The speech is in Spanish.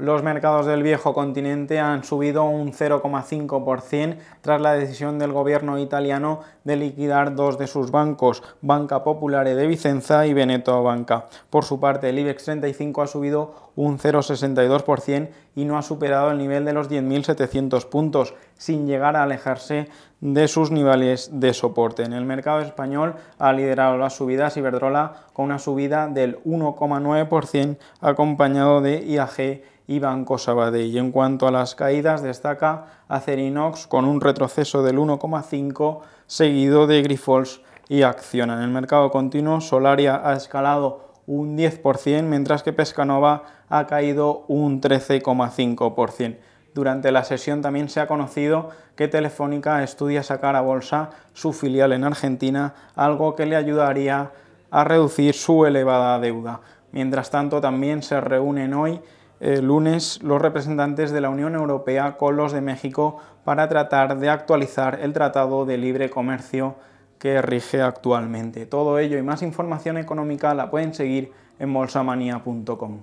Los mercados del viejo continente han subido un 0,5% tras la decisión del gobierno italiano de liquidar dos de sus bancos, Banca Populare de Vicenza y Veneto Banca. Por su parte, el IBEX 35 ha subido un 0,62% y no ha superado el nivel de los 10.700 puntos, sin llegar a alejarse de sus niveles de soporte. En el mercado español ha liderado las subidas Iberdrola con una subida del 1,9% acompañado de IAG y Banco Sabadell. En cuanto a las caídas, destaca Acerinox con un retroceso del 1,5 seguido de Grifols y Acciona. En el mercado continuo, Solaria ha escalado un 10%, mientras que Pescanova ha caído un 13,5%. Durante la sesión también se ha conocido que Telefónica estudia sacar a bolsa su filial en Argentina, algo que le ayudaría a reducir su elevada deuda. Mientras tanto, también se reúnen hoy el eh, lunes los representantes de la Unión Europea con los de México para tratar de actualizar el Tratado de Libre Comercio que rige actualmente. Todo ello y más información económica la pueden seguir en bolsamanía.com.